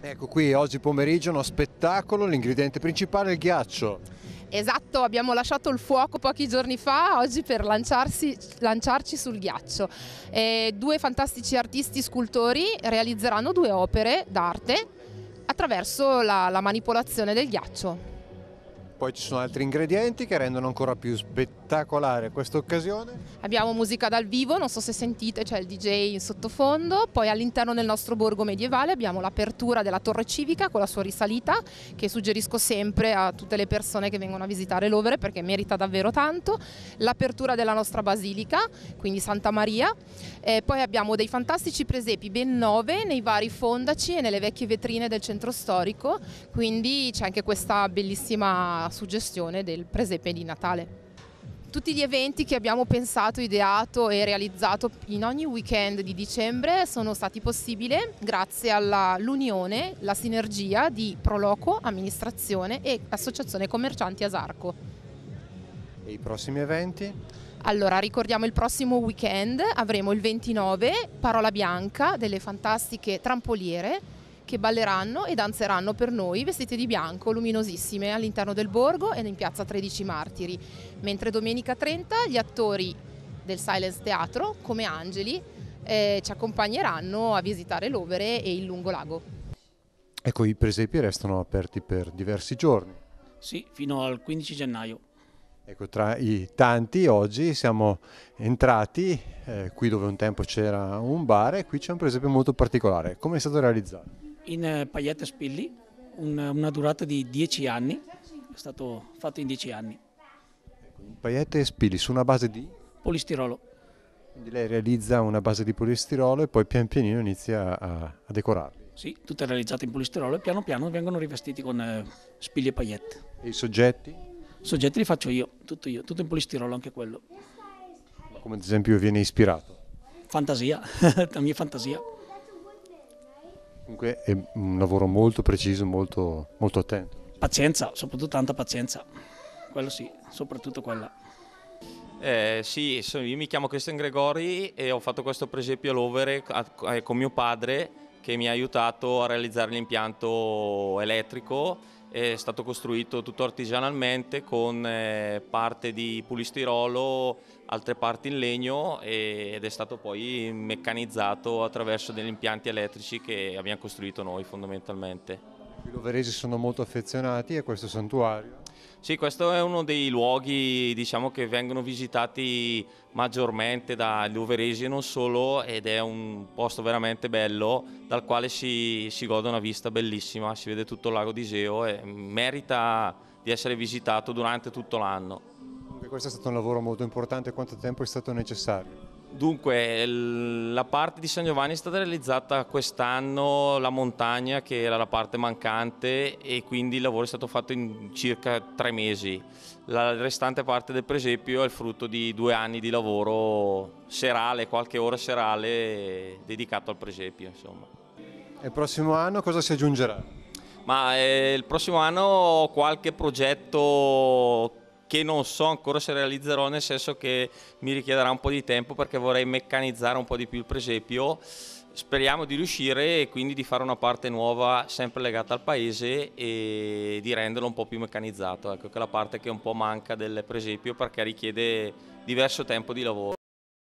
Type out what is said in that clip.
Ecco qui oggi pomeriggio uno spettacolo, l'ingrediente principale è il ghiaccio. Esatto, abbiamo lasciato il fuoco pochi giorni fa, oggi per lanciarsi, lanciarci sul ghiaccio. E due fantastici artisti scultori realizzeranno due opere d'arte attraverso la, la manipolazione del ghiaccio. Poi ci sono altri ingredienti che rendono ancora più spettacolare questa occasione. Abbiamo musica dal vivo, non so se sentite, c'è il DJ in sottofondo, poi all'interno del nostro borgo medievale abbiamo l'apertura della torre civica con la sua risalita che suggerisco sempre a tutte le persone che vengono a visitare l'Overe perché merita davvero tanto, l'apertura della nostra basilica, quindi Santa Maria, e poi abbiamo dei fantastici presepi, ben nove, nei vari fondaci e nelle vecchie vetrine del centro storico, quindi c'è anche questa bellissima suggestione del presepe di Natale. Tutti gli eventi che abbiamo pensato, ideato e realizzato in ogni weekend di dicembre sono stati possibili grazie all'unione, la sinergia di Proloco, amministrazione e associazione commercianti Asarco. E i prossimi eventi? Allora, ricordiamo il prossimo weekend, avremo il 29, Parola Bianca, delle fantastiche trampoliere, che balleranno e danzeranno per noi vestite di bianco, luminosissime, all'interno del borgo e in piazza 13 Martiri, mentre domenica 30 gli attori del Silence Teatro, come Angeli, eh, ci accompagneranno a visitare l'Overe e il Lungolago. Ecco, i presepi restano aperti per diversi giorni. Sì, fino al 15 gennaio. Ecco, tra i tanti oggi siamo entrati eh, qui dove un tempo c'era un bar e qui c'è un presepe molto particolare. Come è stato realizzato? in eh, Paglietta Spilli, una, una durata di 10 anni, è stato fatto in 10 anni. In Pagliette Spilli su una base di? Polistirolo. Quindi lei realizza una base di polistirolo e poi pian pianino inizia a, a decorarli. Sì, tutte realizzate in polistirolo e piano piano vengono rivestiti con eh, spilli e pagliette. E i soggetti? I soggetti li faccio io, tutto io, tutto in polistirolo anche quello. Come ad esempio viene ispirato? Fantasia, la mia fantasia. Comunque è un lavoro molto preciso, molto, molto attento. Pazienza, soprattutto tanta pazienza. Quello sì, soprattutto quella. Eh, sì, io mi chiamo Christian Gregori e ho fatto questo presepio all'over eh, con mio padre che mi ha aiutato a realizzare l'impianto elettrico è stato costruito tutto artigianalmente con eh, parte di pulistirolo, altre parti in legno ed è stato poi meccanizzato attraverso degli impianti elettrici che abbiamo costruito noi fondamentalmente. I luveresi sono molto affezionati a questo santuario. Sì, questo è uno dei luoghi diciamo, che vengono visitati maggiormente dagli uveresi e non solo ed è un posto veramente bello dal quale si, si gode una vista bellissima, si vede tutto il lago di Iseo e merita di essere visitato durante tutto l'anno. Questo è stato un lavoro molto importante, quanto tempo è stato necessario? Dunque, la parte di San Giovanni è stata realizzata quest'anno, la montagna che era la parte mancante e quindi il lavoro è stato fatto in circa tre mesi. La restante parte del presepio è il frutto di due anni di lavoro serale, qualche ora serale dedicato al presepio. Insomma. E il prossimo anno cosa si aggiungerà? Ma, eh, il prossimo anno ho qualche progetto che non so ancora se realizzerò, nel senso che mi richiederà un po' di tempo perché vorrei meccanizzare un po' di più il presepio. Speriamo di riuscire e quindi di fare una parte nuova sempre legata al paese e di renderlo un po' più meccanizzato, ecco che è la parte che un po' manca del presepio perché richiede diverso tempo di lavoro.